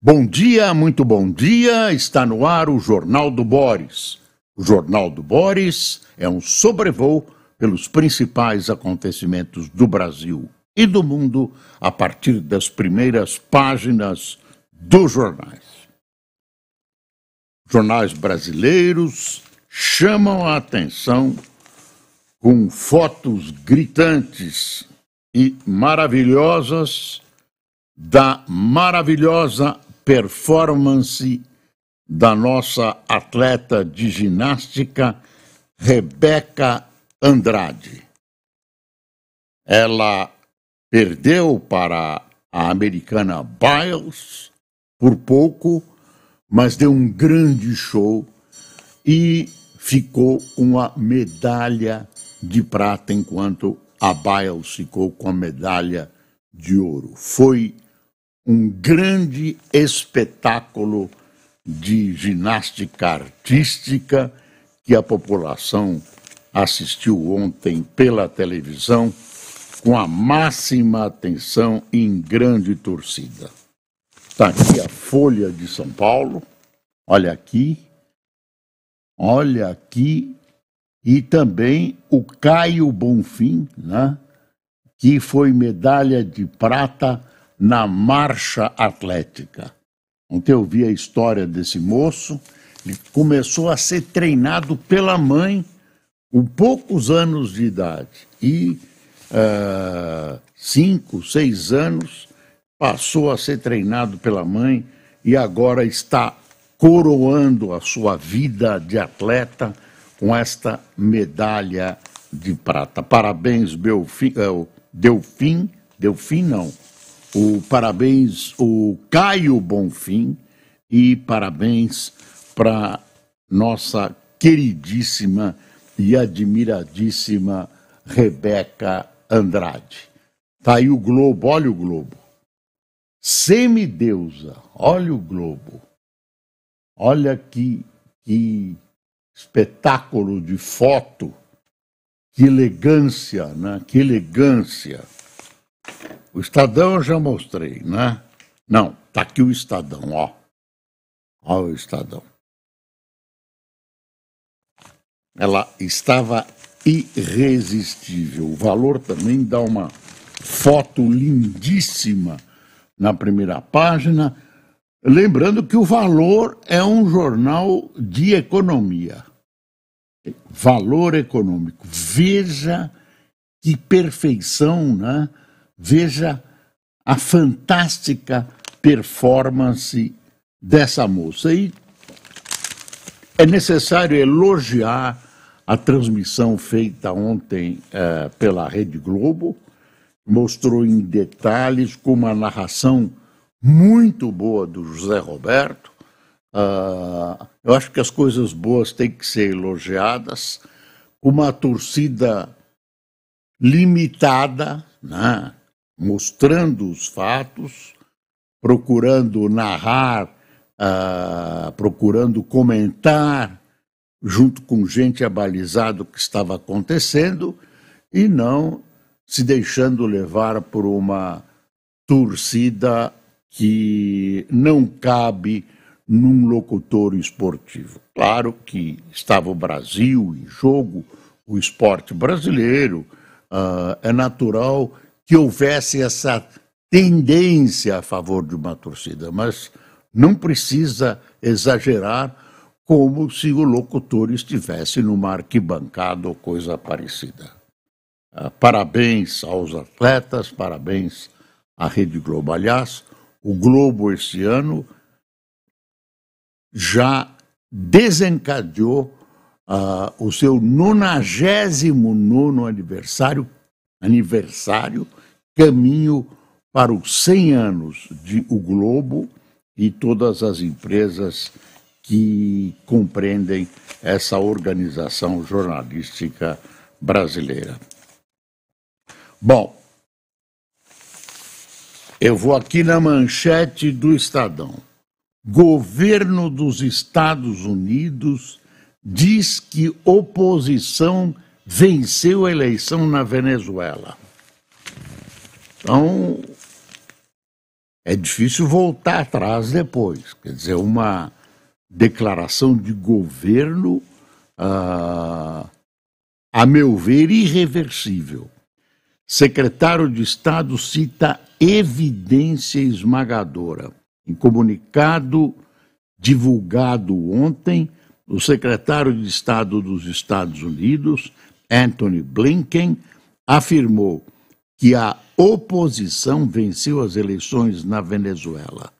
Bom dia, muito bom dia. Está no ar o Jornal do Boris. O Jornal do Boris é um sobrevoo pelos principais acontecimentos do Brasil e do mundo a partir das primeiras páginas dos jornais. Jornais brasileiros chamam a atenção com fotos gritantes e maravilhosas da maravilhosa performance da nossa atleta de ginástica, Rebeca Andrade. Ela perdeu para a americana Biles por pouco, mas deu um grande show e ficou uma medalha de prata, enquanto a Biles ficou com a medalha de ouro. Foi um grande espetáculo de ginástica artística que a população assistiu ontem pela televisão com a máxima atenção em grande torcida. Está aqui a Folha de São Paulo, olha aqui, olha aqui, e também o Caio Bonfim, né, que foi medalha de prata na marcha atlética. Ontem eu vi a história desse moço, ele começou a ser treinado pela mãe com poucos anos de idade e uh, cinco, seis anos passou a ser treinado pela mãe e agora está coroando a sua vida de atleta com esta medalha de prata. Parabéns, Belfim, uh, é, Delfim, Delfim não, o parabéns o Caio Bonfim e parabéns para nossa queridíssima e admiradíssima Rebeca Andrade. Tá aí o Globo, olha o Globo. Semideusa, olha o Globo. Olha que, que espetáculo de foto, que elegância, né? Que elegância. O Estadão eu já mostrei, né? Não, tá aqui o Estadão, ó. Ó o Estadão. Ela estava irresistível. O valor também dá uma foto lindíssima na primeira página. Lembrando que o Valor é um jornal de economia. Valor econômico. Veja que perfeição, né? Veja a fantástica performance dessa moça. E é necessário elogiar a transmissão feita ontem eh, pela Rede Globo. Mostrou em detalhes com uma narração muito boa do José Roberto. Uh, eu acho que as coisas boas têm que ser elogiadas. Uma torcida limitada, né? mostrando os fatos, procurando narrar, uh, procurando comentar, junto com gente abalizada, o que estava acontecendo, e não se deixando levar por uma torcida que não cabe num locutor esportivo. Claro que estava o Brasil em jogo, o esporte brasileiro, uh, é natural que houvesse essa tendência a favor de uma torcida, mas não precisa exagerar como se o locutor estivesse numa arquibancada ou coisa parecida. Ah, parabéns aos atletas, parabéns à Rede Globo. Aliás, o Globo este ano já desencadeou uh, o seu 99 aniversário, aniversário caminho para os 100 anos de O Globo e todas as empresas que compreendem essa organização jornalística brasileira. Bom, eu vou aqui na manchete do Estadão. Governo dos Estados Unidos diz que oposição venceu a eleição na Venezuela. Então, é difícil voltar atrás depois. Quer dizer, uma declaração de governo, ah, a meu ver, irreversível. Secretário de Estado cita evidência esmagadora. Em comunicado divulgado ontem, o secretário de Estado dos Estados Unidos, Anthony Blinken, afirmou que a oposição venceu as eleições na Venezuela.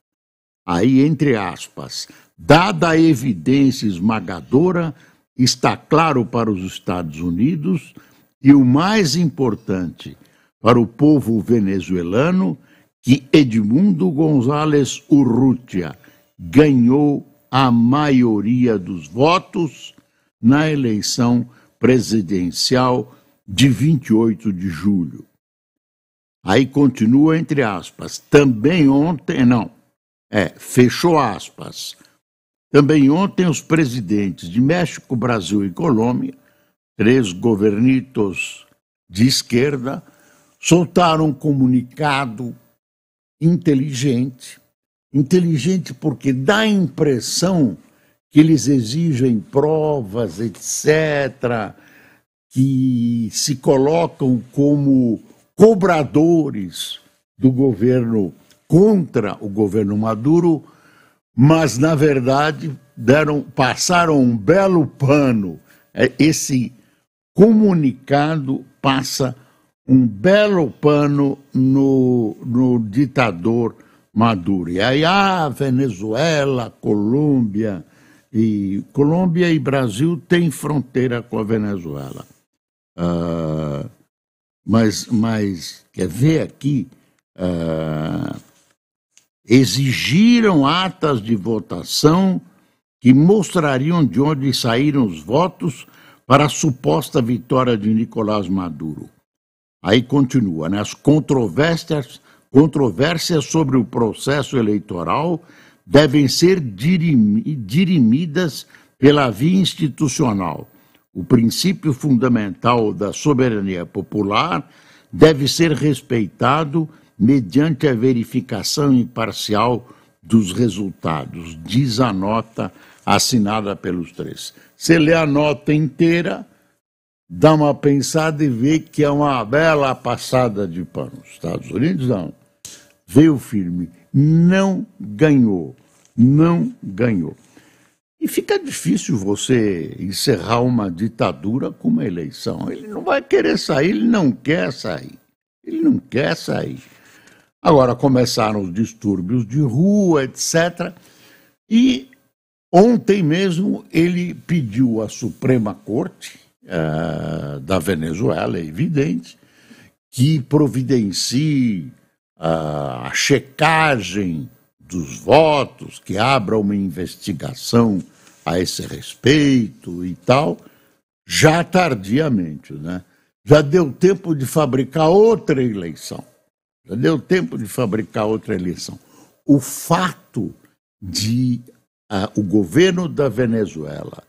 Aí, entre aspas, dada a evidência esmagadora, está claro para os Estados Unidos e o mais importante, para o povo venezuelano, que Edmundo González Urrutia ganhou a maioria dos votos na eleição presidencial de 28 de julho. Aí continua entre aspas. Também ontem, não, é, fechou aspas. Também ontem os presidentes de México, Brasil e Colômbia, três governitos de esquerda, soltaram um comunicado inteligente. Inteligente porque dá a impressão que eles exigem provas, etc., que se colocam como cobradores do governo contra o governo Maduro, mas na verdade deram passaram um belo pano. É, esse comunicado passa um belo pano no, no ditador Maduro. E aí, ah, Venezuela, Colômbia e Colômbia e Brasil têm fronteira com a Venezuela. Uh, mas, mas quer ver aqui, uh, exigiram atas de votação que mostrariam de onde saíram os votos para a suposta vitória de Nicolás Maduro. Aí continua, né? as controvérsias, controvérsias sobre o processo eleitoral devem ser dirimidas pela via institucional o princípio fundamental da soberania popular deve ser respeitado mediante a verificação imparcial dos resultados, diz a nota assinada pelos três. Você lê a nota inteira, dá uma pensada e vê que é uma bela passada de pano. Os Estados Unidos não. Veio firme, não ganhou, não ganhou fica difícil você encerrar uma ditadura com uma eleição. Ele não vai querer sair, ele não quer sair. Ele não quer sair. Agora começaram os distúrbios de rua, etc. E ontem mesmo ele pediu à Suprema Corte uh, da Venezuela, é evidente, que providencie uh, a checagem dos votos, que abra uma investigação a esse respeito e tal, já tardiamente, né? Já deu tempo de fabricar outra eleição. Já deu tempo de fabricar outra eleição. O fato de ah, o governo da Venezuela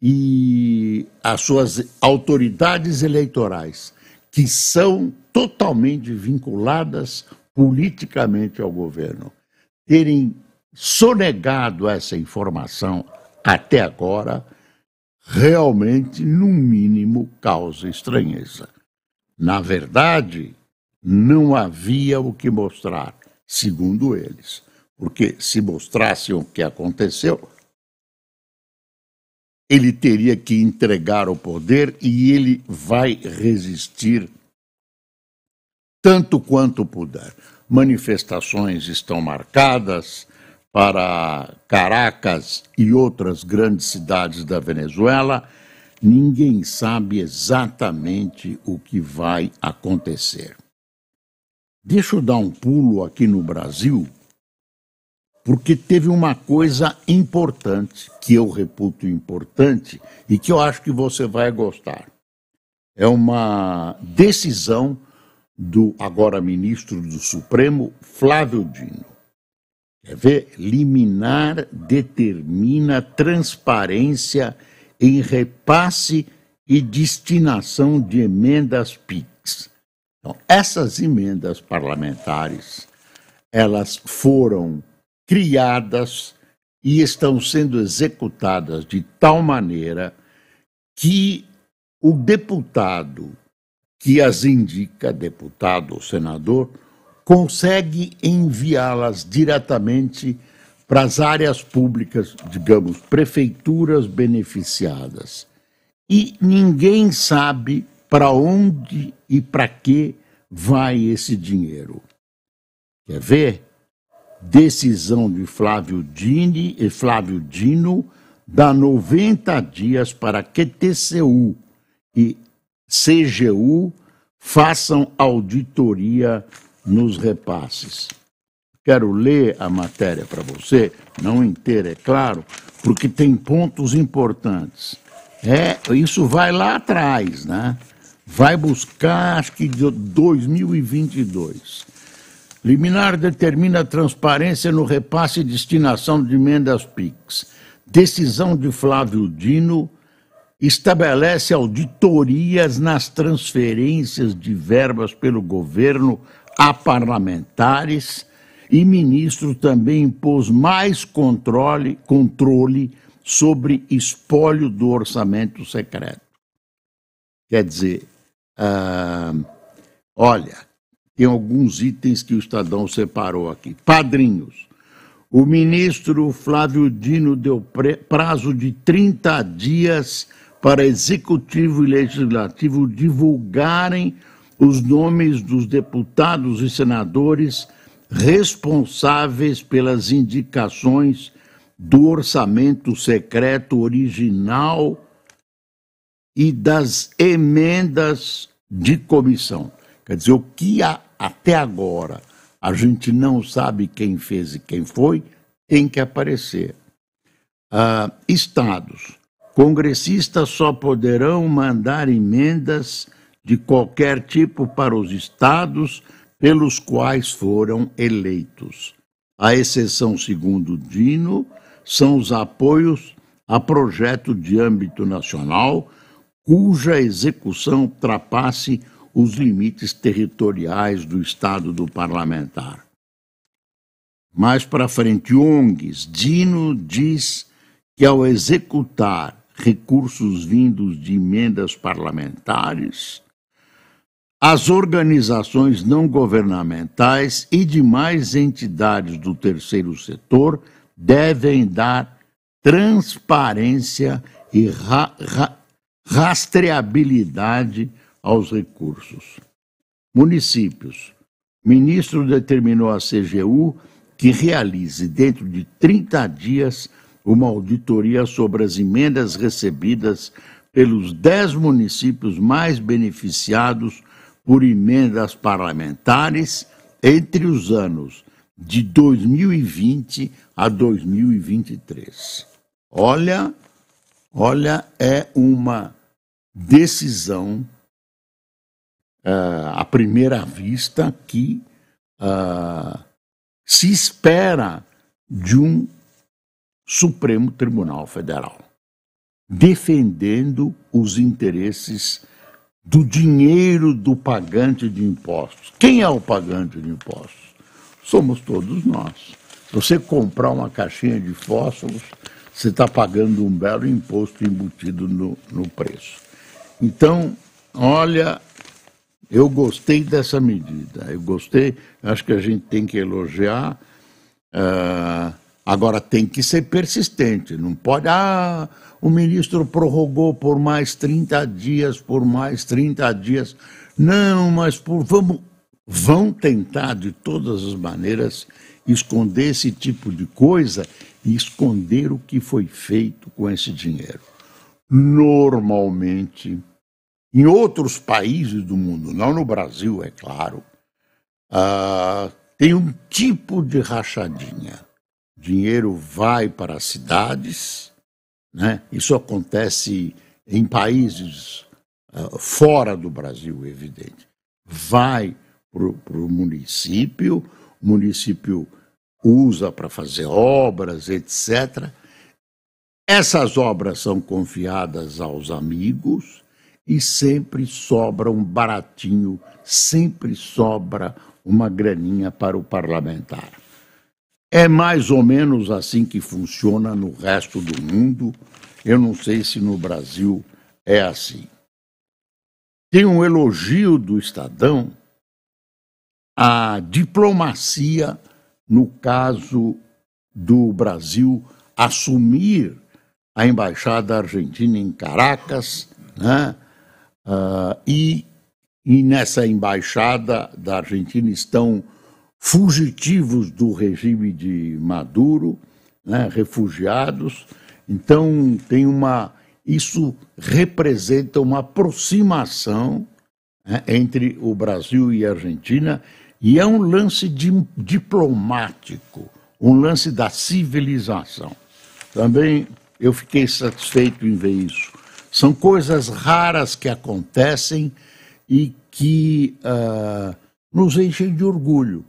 e as suas autoridades eleitorais, que são totalmente vinculadas politicamente ao governo, terem sonegado essa informação até agora, realmente, no mínimo, causa estranheza. Na verdade, não havia o que mostrar, segundo eles, porque se mostrassem o que aconteceu, ele teria que entregar o poder e ele vai resistir tanto quanto puder. Manifestações estão marcadas, para Caracas e outras grandes cidades da Venezuela, ninguém sabe exatamente o que vai acontecer. Deixa eu dar um pulo aqui no Brasil, porque teve uma coisa importante, que eu reputo importante e que eu acho que você vai gostar. É uma decisão do agora ministro do Supremo, Flávio Dino. É ver, liminar determina transparência em repasse e destinação de emendas PIX. Então, essas emendas parlamentares, elas foram criadas e estão sendo executadas de tal maneira que o deputado que as indica, deputado ou senador, consegue enviá-las diretamente para as áreas públicas, digamos, prefeituras beneficiadas. E ninguém sabe para onde e para que vai esse dinheiro. Quer ver? Decisão de Flávio Dini e eh, Flávio Dino dá 90 dias para que TCU e CGU façam auditoria nos repasses. Quero ler a matéria para você, não inteira, é claro, porque tem pontos importantes. É, isso vai lá atrás, né? Vai buscar, acho que de 2022. Liminar determina transparência no repasse e destinação de emendas PIX. Decisão de Flávio Dino estabelece auditorias nas transferências de verbas pelo governo a parlamentares e ministro também impôs mais controle, controle sobre espólio do orçamento secreto. Quer dizer, uh, olha, tem alguns itens que o Estadão separou aqui. Padrinhos. O ministro Flávio Dino deu prazo de 30 dias para executivo e legislativo divulgarem os nomes dos deputados e senadores responsáveis pelas indicações do orçamento secreto original e das emendas de comissão. Quer dizer, o que há, até agora a gente não sabe quem fez e quem foi, tem que aparecer. Ah, estados. Congressistas só poderão mandar emendas de qualquer tipo para os estados pelos quais foram eleitos. A exceção, segundo Dino, são os apoios a projeto de âmbito nacional cuja execução ultrapasse os limites territoriais do Estado do parlamentar. Mais para frente, Ongs Dino diz que ao executar recursos vindos de emendas parlamentares, as organizações não governamentais e demais entidades do terceiro setor devem dar transparência e ra ra rastreabilidade aos recursos. Municípios. O ministro determinou à CGU que realize, dentro de 30 dias, uma auditoria sobre as emendas recebidas pelos 10 municípios mais beneficiados por emendas parlamentares entre os anos de 2020 a 2023. Olha, olha, é uma decisão uh, à primeira vista que uh, se espera de um Supremo Tribunal Federal defendendo os interesses do dinheiro do pagante de impostos. Quem é o pagante de impostos? Somos todos nós. Se você comprar uma caixinha de fósforos, você está pagando um belo imposto embutido no, no preço. Então, olha, eu gostei dessa medida. Eu gostei, acho que a gente tem que elogiar. Uh, Agora tem que ser persistente, não pode. Ah, o ministro prorrogou por mais 30 dias, por mais 30 dias. Não, mas por, vamos, vão tentar de todas as maneiras esconder esse tipo de coisa e esconder o que foi feito com esse dinheiro. Normalmente, em outros países do mundo, não no Brasil, é claro, ah, tem um tipo de rachadinha dinheiro vai para as cidades, né? Isso acontece em países uh, fora do Brasil, evidente. Vai para o município, o município usa para fazer obras, etc. Essas obras são confiadas aos amigos e sempre sobra um baratinho, sempre sobra uma graninha para o parlamentar. É mais ou menos assim que funciona no resto do mundo. Eu não sei se no Brasil é assim. Tem um elogio do Estadão à diplomacia no caso do Brasil assumir a embaixada argentina em Caracas, né? Uh, e, e nessa embaixada da Argentina estão fugitivos do regime de Maduro, né, refugiados. Então, tem uma. Isso representa uma aproximação né, entre o Brasil e a Argentina, e é um lance de, diplomático, um lance da civilização. Também eu fiquei satisfeito em ver isso. São coisas raras que acontecem e que uh, nos enchem de orgulho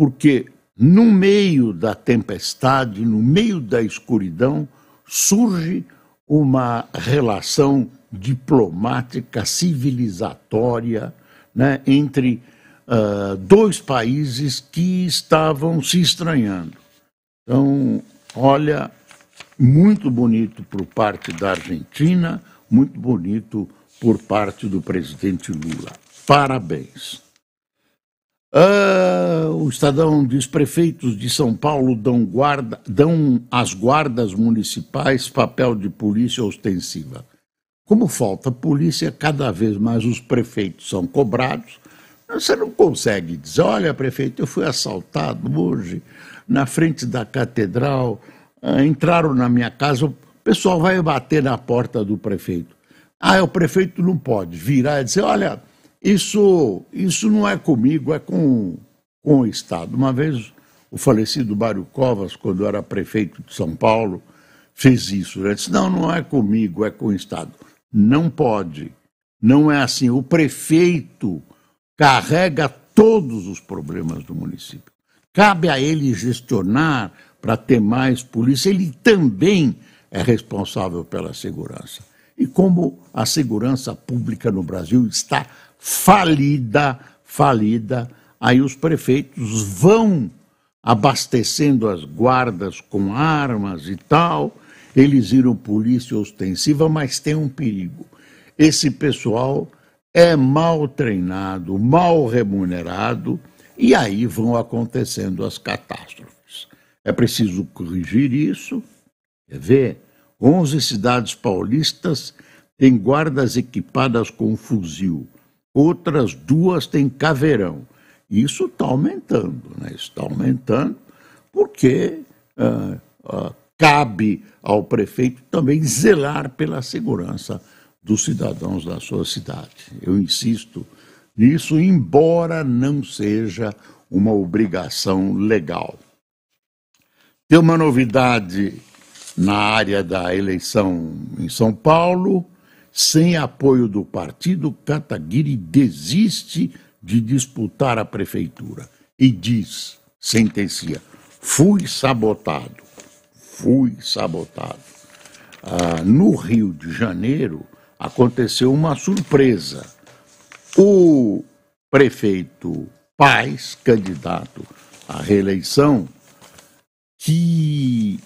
porque no meio da tempestade, no meio da escuridão, surge uma relação diplomática, civilizatória, né, entre uh, dois países que estavam se estranhando. Então, olha, muito bonito por parte da Argentina, muito bonito por parte do presidente Lula. Parabéns. Ah, o Estadão diz: prefeitos de São Paulo dão, guarda, dão às guardas municipais papel de polícia ostensiva. Como falta polícia, cada vez mais os prefeitos são cobrados. Você não consegue dizer: olha, prefeito, eu fui assaltado hoje na frente da catedral, ah, entraram na minha casa, o pessoal vai bater na porta do prefeito. Ah, o prefeito não pode virar e dizer: olha isso, isso não é comigo, é com, com o Estado. Uma vez o falecido Mário Covas, quando era prefeito de São Paulo, fez isso. Ele disse: não, não é comigo, é com o Estado. Não pode. Não é assim. O prefeito carrega todos os problemas do município. Cabe a ele gestionar para ter mais polícia. Ele também é responsável pela segurança e como a segurança pública no Brasil está falida, falida, aí os prefeitos vão abastecendo as guardas com armas e tal. Eles viram polícia ostensiva, mas tem um perigo. Esse pessoal é mal treinado, mal remunerado, e aí vão acontecendo as catástrofes. É preciso corrigir isso. Quer ver? 11 cidades paulistas têm guardas equipadas com fuzil, outras duas têm caveirão. Isso está aumentando, né? está aumentando, porque ah, ah, cabe ao prefeito também zelar pela segurança dos cidadãos da sua cidade. Eu insisto nisso, embora não seja uma obrigação legal. Tem uma novidade na área da eleição em São Paulo, sem apoio do partido, Cataguiri desiste de disputar a prefeitura e diz, sentencia, fui sabotado, fui sabotado. Ah, no Rio de Janeiro aconteceu uma surpresa. O prefeito Paz, candidato à reeleição, que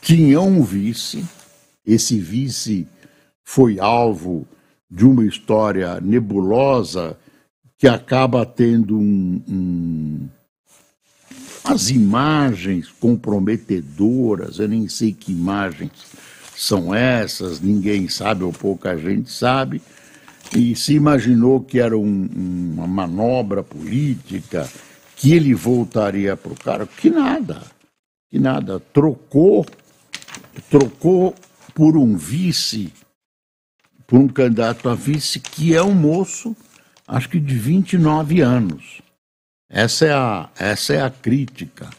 tinha é um vice, esse vice foi alvo de uma história nebulosa que acaba tendo um, um, as imagens comprometedoras, eu nem sei que imagens são essas, ninguém sabe ou pouca gente sabe, e se imaginou que era um, uma manobra política, que ele voltaria para o cargo, que nada, que nada, trocou trocou por um vice, por um candidato a vice, que é um moço, acho que de 29 anos. Essa é a, essa é a crítica.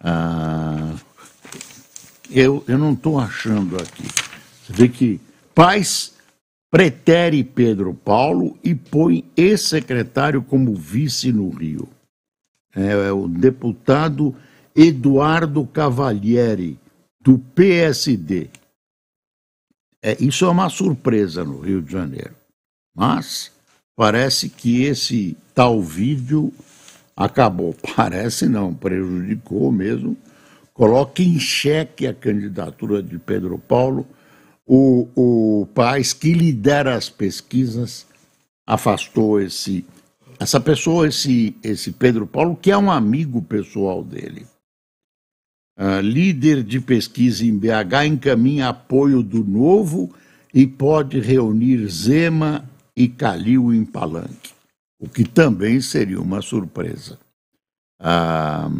Ah, eu, eu não estou achando aqui. Você vê que Paz pretere Pedro Paulo e põe ex-secretário como vice no Rio. É, é o deputado Eduardo Cavalieri, do PSD. É, isso é uma surpresa no Rio de Janeiro. Mas parece que esse tal vídeo acabou. Parece não, prejudicou mesmo. Coloque em xeque a candidatura de Pedro Paulo, o, o país que lidera as pesquisas, afastou esse essa pessoa, esse, esse Pedro Paulo, que é um amigo pessoal dele. Ah, líder de pesquisa em BH encaminha apoio do novo e pode reunir Zema e Calil em Palanque, o que também seria uma surpresa. Ah,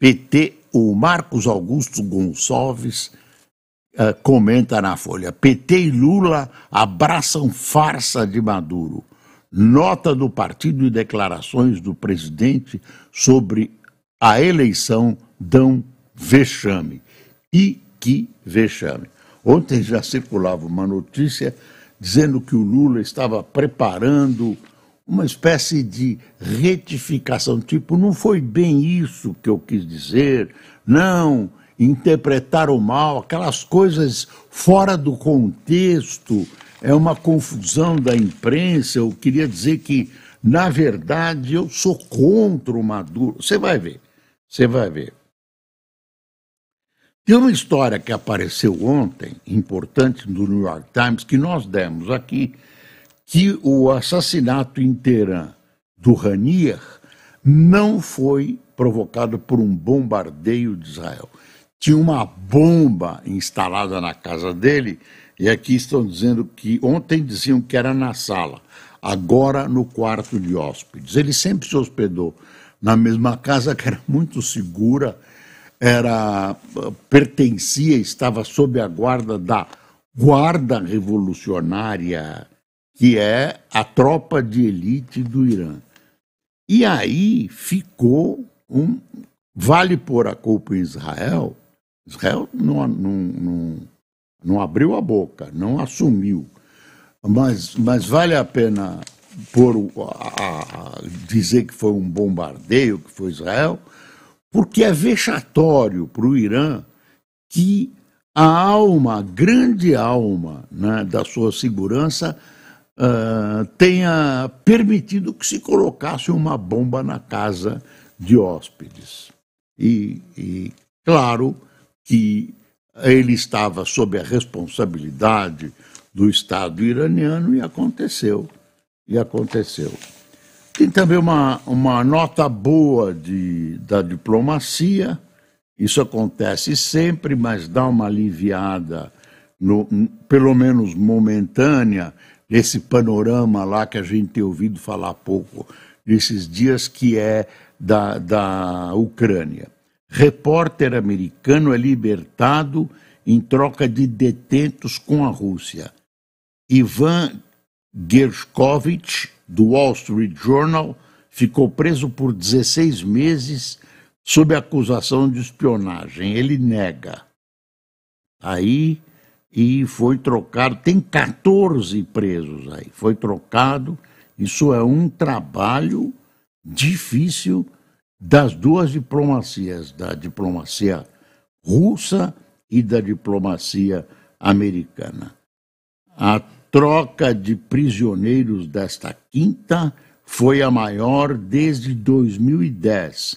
PT, o Marcos Augusto Gonçalves ah, comenta na Folha: PT e Lula abraçam farsa de Maduro. Nota do partido e declarações do presidente sobre a eleição dão vexame. E que vexame. Ontem já circulava uma notícia dizendo que o Lula estava preparando uma espécie de retificação, tipo, não foi bem isso que eu quis dizer, não, interpretaram mal, aquelas coisas fora do contexto, é uma confusão da imprensa. Eu queria dizer que, na verdade, eu sou contra o Maduro. Você vai ver, você vai ver. Tem uma história que apareceu ontem, importante, do New York Times, que nós demos aqui, que o assassinato em Teherã do Ranier não foi provocado por um bombardeio de Israel. Tinha uma bomba instalada na casa dele, e aqui estão dizendo que ontem diziam que era na sala, agora no quarto de hóspedes. Ele sempre se hospedou na mesma casa que era muito segura era ah, pertencia, estava sob a guarda da Guarda Revolucionária, que é a tropa de elite do Irã. E aí ficou um vale pôr a culpa em Israel. Israel não, não, não, não abriu a boca, não assumiu. Mas, mas vale a pena por a, a, dizer que foi um bombardeio, que foi Israel, porque é vexatório para o Irã que a alma, a grande alma né, da sua segurança, uh, tenha permitido que se colocasse uma bomba na casa de hóspedes. E, e claro que ele estava sob a responsabilidade do Estado iraniano e aconteceu. E aconteceu. Tem também uma, uma nota boa de, da diplomacia, isso acontece sempre, mas dá uma aliviada, no, pelo menos momentânea, nesse panorama lá que a gente tem ouvido falar pouco nesses dias, que é da, da Ucrânia. Repórter americano é libertado em troca de detentos com a Rússia. Ivan Gershkovich do Wall Street Journal, ficou preso por 16 meses sob acusação de espionagem. Ele nega. Aí e foi trocado, tem 14 presos aí, foi trocado. Isso é um trabalho difícil das duas diplomacias, da diplomacia russa e da diplomacia americana. A troca de prisioneiros desta quinta foi a maior desde 2010,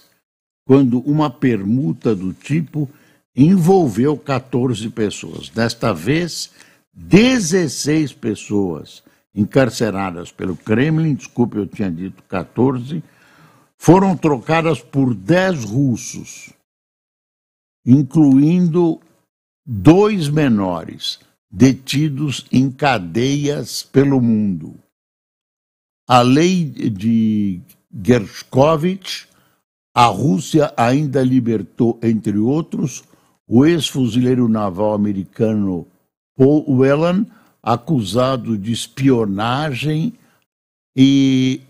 quando uma permuta do tipo envolveu 14 pessoas. Desta vez, 16 pessoas encarceradas pelo Kremlin, desculpe, eu tinha dito 14, foram trocadas por 10 russos, incluindo dois menores detidos em cadeias pelo mundo. A lei de Gershkovich, a Rússia ainda libertou, entre outros, o ex-fuzileiro naval americano Paul Whelan, acusado de espionagem, e,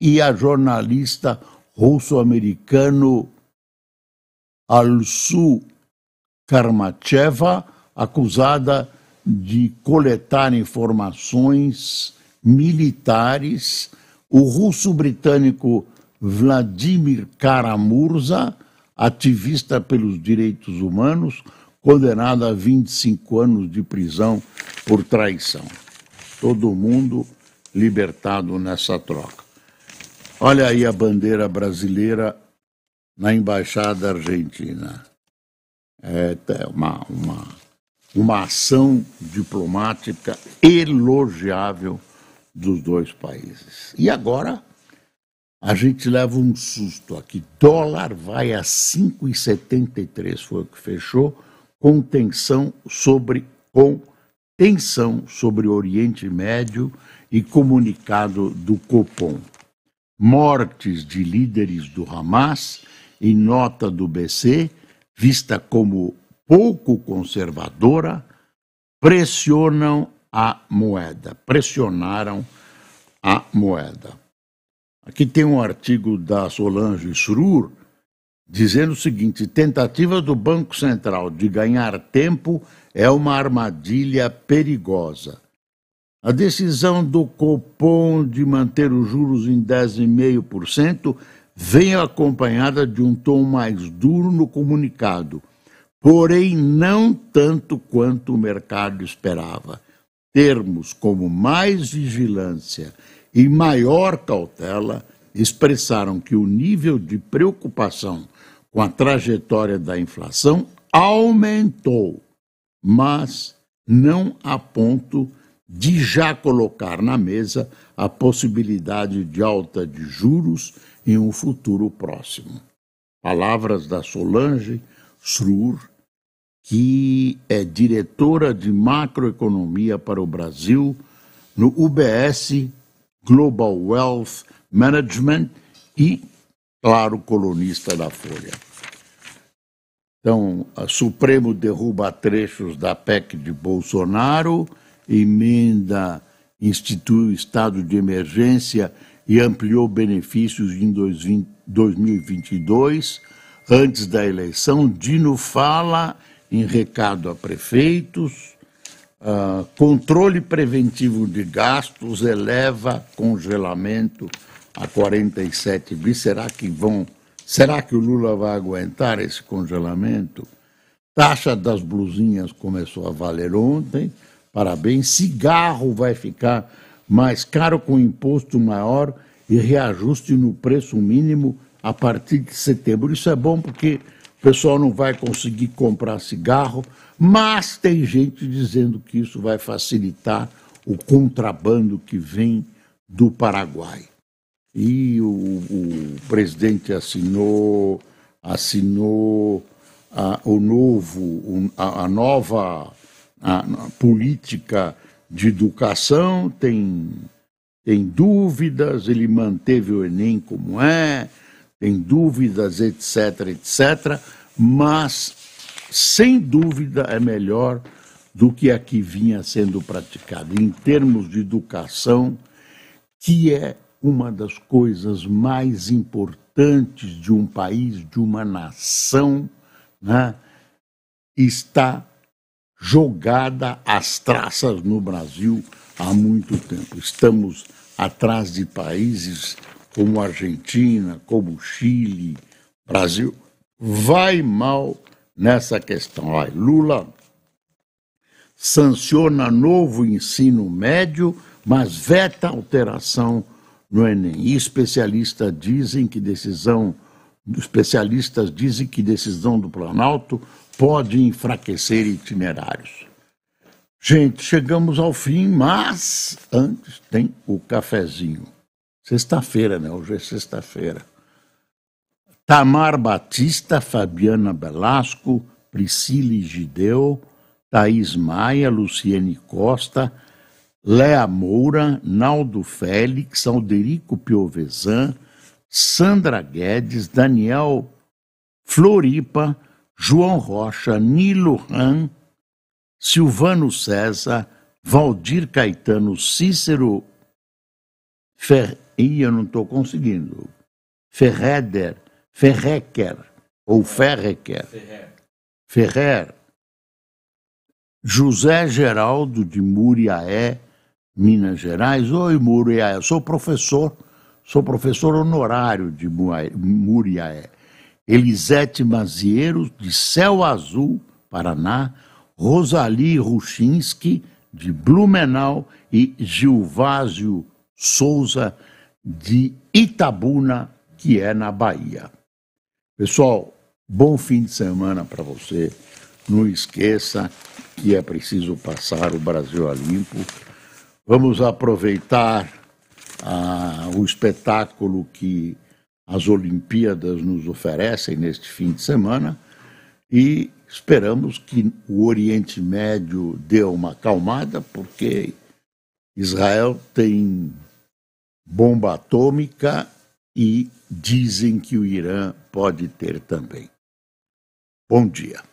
e a jornalista russo-americano Alsu Karmacheva, acusada de coletar informações militares, o russo-britânico Vladimir Karamurza, ativista pelos direitos humanos, condenado a 25 anos de prisão por traição. Todo mundo libertado nessa troca. Olha aí a bandeira brasileira na embaixada argentina. É, é uma, uma uma ação diplomática elogiável dos dois países. E agora a gente leva um susto aqui. Dólar vai a 5,73 foi o que fechou, com tensão sobre com tensão sobre Oriente Médio e comunicado do Copom. Mortes de líderes do Hamas em nota do BC, vista como pouco conservadora pressionam a moeda, pressionaram a moeda. Aqui tem um artigo da Solange Schrur dizendo o seguinte: tentativa do Banco Central de ganhar tempo é uma armadilha perigosa. A decisão do Copom de manter os juros em 10,5% vem acompanhada de um tom mais duro no comunicado porém não tanto quanto o mercado esperava. Termos como mais vigilância e maior cautela expressaram que o nível de preocupação com a trajetória da inflação aumentou, mas não a ponto de já colocar na mesa a possibilidade de alta de juros em um futuro próximo. Palavras da Solange Srur, que é diretora de macroeconomia para o Brasil no UBS Global Wealth Management e, claro, colunista da Folha. Então, a Supremo derruba trechos da PEC de Bolsonaro, emenda institui estado de emergência e ampliou benefícios em 2022 Antes da eleição, Dino fala em recado a prefeitos, uh, controle preventivo de gastos eleva congelamento a 47 bi. Será que vão? Será que o Lula vai aguentar esse congelamento? Taxa das blusinhas começou a valer ontem. Parabéns. Cigarro vai ficar mais caro com imposto maior e reajuste no preço mínimo a partir de setembro. Isso é bom porque o pessoal não vai conseguir comprar cigarro, mas tem gente dizendo que isso vai facilitar o contrabando que vem do Paraguai. E o, o presidente assinou, assinou a, o novo, a, a nova a, a política de educação, tem, tem dúvidas, ele manteve o Enem como é, tem dúvidas, etc, etc, mas sem dúvida é melhor do que a que vinha sendo praticada em termos de educação, que é uma das coisas mais importantes de um país, de uma nação, né, está jogada às traças no Brasil há muito tempo. Estamos atrás de países como Argentina, como Chile, Brasil, vai mal nessa questão. Aí, Lula sanciona novo ensino médio, mas veta alteração no Enem. E especialistas dizem que decisão, especialistas dizem que decisão do Planalto pode enfraquecer itinerários. Gente, chegamos ao fim, mas antes tem o cafezinho. Sexta-feira, né? Hoje é sexta-feira. Tamar Batista, Fabiana Belasco, Priscila Gideu, Thaís Maia, Luciene Costa, Léa Moura, Naldo Félix, Alderico Piovesan, Sandra Guedes, Daniel Floripa, João Rocha, Nilo Han, Silvano César, Valdir Caetano, Cícero Fer e eu não estou conseguindo. Ferreder, Ferreker ou Ferreker, Ferrer. Ferrer. José Geraldo de Muriaé, Minas Gerais. Oi, Muriaé, eu sou professor, sou professor honorário de Muriaé. Elisete Maziero, de Céu Azul, Paraná. Rosali Ruchinski, de Blumenau. E Gilvásio Souza, de de Itabuna, que é na Bahia. Pessoal, bom fim de semana para você. Não esqueça que é preciso passar o Brasil a limpo. Vamos aproveitar ah, o espetáculo que as Olimpíadas nos oferecem neste fim de semana e esperamos que o Oriente Médio dê uma acalmada, porque Israel tem bomba atômica e dizem que o Irã pode ter também. Bom dia.